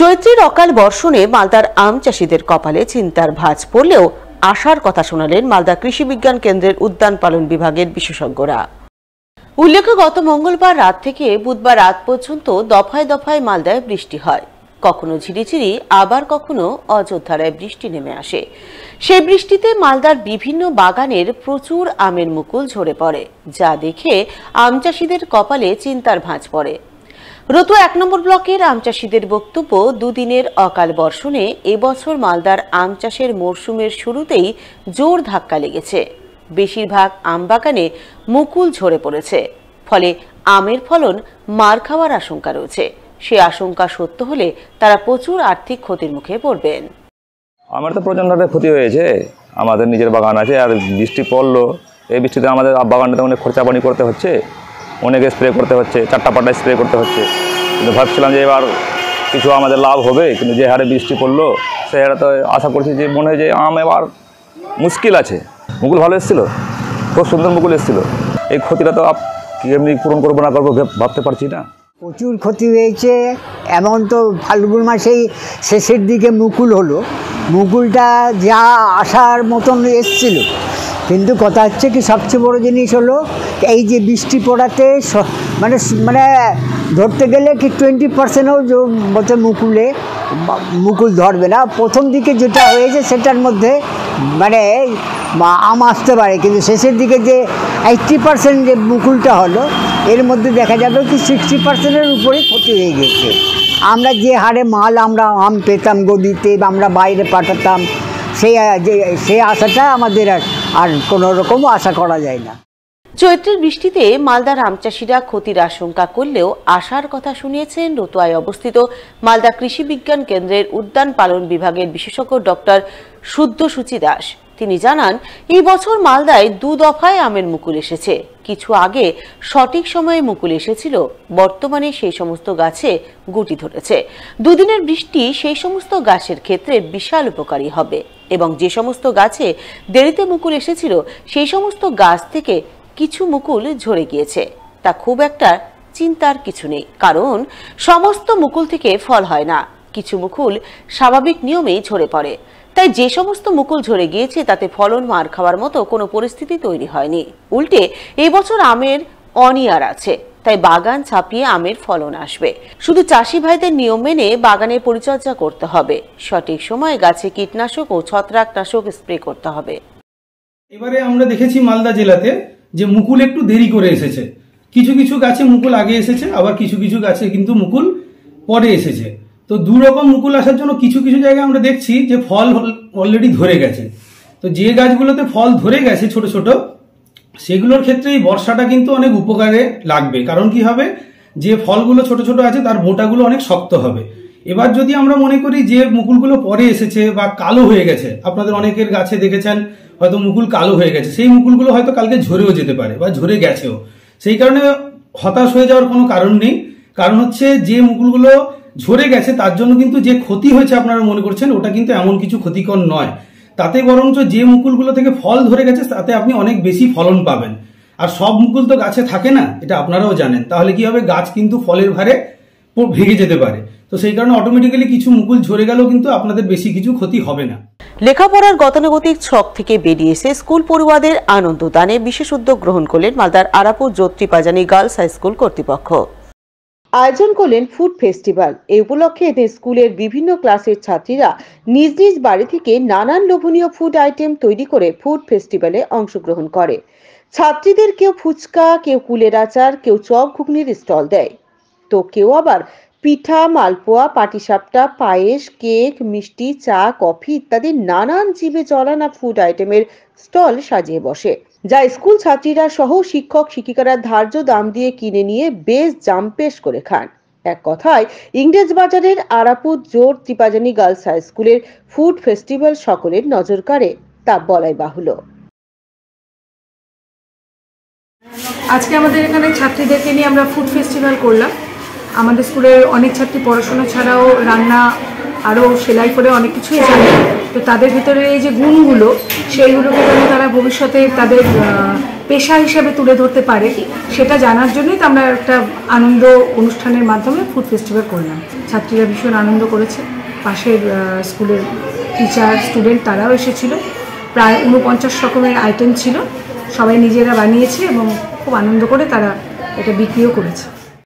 চৈত্রের অকাল বর্ষণে মালদার আম চাষিদের কপালে চিন্তার ভাঁজ পড়লেও আশার কথা শোনালেন মালদা কৃষি বিজ্ঞান কেন্দ্রের উদ্যান পালন বিভাগের বিশেষজ্ঞরা উল্লেখ্য গত মঙ্গলবার রাত থেকে বুধবার রাত পর্যন্ত দফায় দফায় মালদায় বৃষ্টি হয় কখনো ঝিরিঝিরি আবার কখনো অযোধ্যারায় বৃষ্টি নেমে আসে সেই বৃষ্টিতে মালদার বিভিন্ন বাগানের প্রচুর আমের মুকুল ঝরে পড়ে যা দেখে আম চাষিদের কপালে চিন্তার ভাঁজ পড়ে রতু এক নম্বর ব্লকের আমচাষিদের বক্তব্য দুদিনের অকাল বর্ষণে এবছর মালদার আম চাষের মরশুমের শুরুতেই জোর ধাক্কা লেগেছে বেশিরভাগ আম বাগানে মুকুল ঝরে পড়েছে ফলে আমের ফলন মার খাওয়ার আশঙ্কা রয়েছে সে আশঙ্কা সত্য হলে তারা প্রচুর আর্থিক ক্ষতির মুখে পড়বেন আমার তো প্রচণ্ড ক্ষতি হয়েছে আমাদের নিজের বাগান আছে আর বৃষ্টি পড়লো এই বৃষ্টিতে আমাদের বাগানটা অনেক মানে খরচাপানি করতে হচ্ছে অনেকে স্প্রে করতে হচ্ছে চারটা পাটায় স্প্রে করতে হচ্ছে কিন্তু ভাবছিলাম যে এবার কিছু আমাদের লাভ হবে কিন্তু যে হারে বৃষ্টি পড়লো সে হারে তো আশা করছি যে মনে হয় যে আম এবার মুশকিল আছে মুকুল ভালো এসেছিলো খুব সুন্দর মুকুল এসেছিলো এই ক্ষতিটা তো এমনি পূরণ করবো না করবো ভাবতে পারছি না প্রচুর ক্ষতি হয়েছে এমন তো ফাল্গুন মাসেই শেষের দিকে মুকুল হলো মুকুলটা যা আসার মতন এসছিল কিন্তু কথা হচ্ছে কি সবচেয়ে বড় জিনিস হলো এই যে বৃষ্টি পড়াতে মানে মানে ধরতে গেলে কি টোয়েন্টি পার্সেন্টও বলতে মুকুলে মুকুল ধরবে না প্রথম দিকে যেটা হয়েছে সেটার মধ্যে মানে আম আসতে পারে কিন্তু শেষের দিকে যে এইট্টি পার্সেন্ট যে মুকুলটা হলো এর মধ্যে দেখা যাবে কি সিক্সটি পার্সেন্টের উপরেই ক্ষতি হয়ে গেছে আমরা যে হারে মাল আমরা আম পেতাম গদিতে বা আমরা বাইরে পাঠাতাম সেই যে সেই আশাটা আমাদের আর আর কোনো রকমও আশা করা যায় না চৈত্রের বৃষ্টিতে মালদার আমচাষিরা ক্ষতির আশঙ্কা করলেও আশার কথা শুনিয়েছেন রতুয়ায় অবস্থিত মালদা কৃষি বিজ্ঞান কেন্দ্রের উদ্যান পালন বিভাগের বিশেষজ্ঞ ডক্টর শুদ্ধ সুচি দাস তিনি জানান এই বছর মালদায় দু দফায় আমের মুকুল এসেছে কিছু আগে সঠিক সময়ে মুকুল এসেছিল বর্তমানে সেই সমস্ত গাছে গুটি ধরেছে দুদিনের বৃষ্টি সেই সমস্ত গাছের ক্ষেত্রে বিশাল উপকারী হবে এবং যে সমস্ত গাছে দেরিতে মুকুল এসেছিল সেই সমস্ত গাছ থেকে কিছু মুকুল ঝরে গিয়েছে তা খুব একটা চিন্তার কিছু নেই কারণ সমস্ত মুকুল থেকে ফল হয় না কিছু মুকুল স্বাভাবিক নিয়মেই ঝরে পড়ে তাই যে সমস্ত মুকুল ঝরে গিয়েছে তাতে ফলন মার খাওয়ার মতো কোনো পরিস্থিতি তৈরি হয়নি উল্টে এবছর আমের অনিয়ার আছে তাই বাগান ছাপিয়ে আমের ফলন আসবে শুধু চাষি ভাইদের নিয়ম মেনে বাগানের পরিচর্যা করতে হবে সঠিক সময়ে গাছে কীটনাশক ও ছত্রাকনাশক স্প্রে করতে হবে এবারে আমরা দেখেছি মালদা জেলাতে যে মুকুল একটু দেরি করে এসেছে কিছু কিছু গাছে মুকুল আগে এসেছে আবার কিছু কিছু গাছে কিন্তু মুকুল পরে এসেছে তো দু রকম মুকুল আসার জন্য কিছু কিছু জায়গায় আমরা দেখছি যে ফল অলরেডি ধরে গেছে তো যে গাছগুলোতে ফল ধরে গেছে ছোট ছোট সেগুলোর ক্ষেত্রে এই বর্ষাটা কিন্তু অনেক উপকারে লাগবে কারণ কি হবে যে ফলগুলো ছোট ছোট আছে তার বোটাগুলো অনেক শক্ত হবে এবার যদি আমরা মনে করি যে মুকুলগুলো পরে এসেছে বা কালো হয়ে গেছে আপনাদের অনেকের গাছে দেখেছেন হয়তো মুকুল কালো হয়ে গেছে সেই মুকুলগুলো হয়তো কালকে ঝরেও যেতে পারে বা ঝরে গেছেও সেই কারণে হতাশ হয়ে যাওয়ার কোনো কারণ নেই কারণ হচ্ছে যে মুকুলগুলো ঝরে গেছে তার জন্য কিন্তু যে ক্ষতি হয়েছে আপনারা মনে করছেন ওটা কিন্তু এমন কিছু ক্ষতিকর নয় তাতে বরঞ্চ যে মুকুলগুলো থেকে ফল ধরে গেছে তাতে আপনি অনেক বেশি ফলন পাবেন আর সব মুকুল তো গাছে থাকে না এটা আপনারাও জানেন তাহলে কি হবে গাছ কিন্তু ফলের ভারে ভেঙে যেতে পারে তো সেই কারণে অটোমেটিক্যালি কিছু মুকুল ঝরে গেলেও কিন্তু আপনাদের বেশি কিছু ক্ষতি হবে না লেখাপড়ার গতানুগতিক ছক থেকে বেরিয়ে এসে স্কুল পড়ুয়াদের আনন্দ দানে বিশেষ উদ্যোগ গ্রহণ করলেন মালদার Arapur Jyotipajani girls high school কর্তৃপক্ষ আয়োজন করলেন ফুড ফেস্টিভ্যাল এ উপলক্ষে এদের স্কুলের বিভিন্ন ক্লাসের ছাত্রীরা নিজ নিজ বাড়ি থেকে নানান লোভনীয় ফুড আইটেম তৈরি করে ফুড ফেস্টিভ্যালে অংশগ্রহণ করে ছাত্রীদের কেউ ফুচকা কেউ কুলের আচার কেউ চপ ঘুগনির স্টল দেয় তো কেউ আবার পিঠা মালপোয়া পাটিসাপটা পায়েস কেক মিষ্টি চা কফি ইত্যাদি নানান জীবে চলানা ফুড আইটেমের স্টল সাজিয়ে বসে যা স্কুল ছাত্রীরা সহ শিক্ষক শিক্ষিকারা ধার্য দাম দিয়ে কিনে নিয়ে বেশ পেশ করে খান এক কথায় ইংরেজ বাজারের আরাপুর জোর ত্রিপাজানি গার্লস হাই স্কুলের ফুড ফেস্টিভ্যাল সকলের নজর কাড়ে তা বলাই বাহুল্য আজকে আমাদের এখানে ছাত্রীদেরকে নিয়ে আমরা ফুড ফেস্টিভ্যাল করলাম আমাদের স্কুলের অনেক ছাত্রী পড়াশোনা ছাড়াও রান্না আরও সেলাই করে অনেক কিছুই জানে তো তাদের ভিতরে এই যে গুণগুলো সেইগুলোকে যেন তারা ভবিষ্যতে তাদের পেশা হিসেবে তুলে ধরতে পারে সেটা জানার জন্যই তো আমরা একটা আনন্দ অনুষ্ঠানের মাধ্যমে ফুড ফেস্টিভ্যাল করলাম ছাত্রীরা ভীষণ আনন্দ করেছে পাশের স্কুলের টিচার স্টুডেন্ট তারাও এসেছিল প্রায় উনপঞ্চাশ রকমের আইটেম ছিল সবাই নিজেরা বানিয়েছে এবং খুব আনন্দ করে তারা এটা বিক্রিও করেছে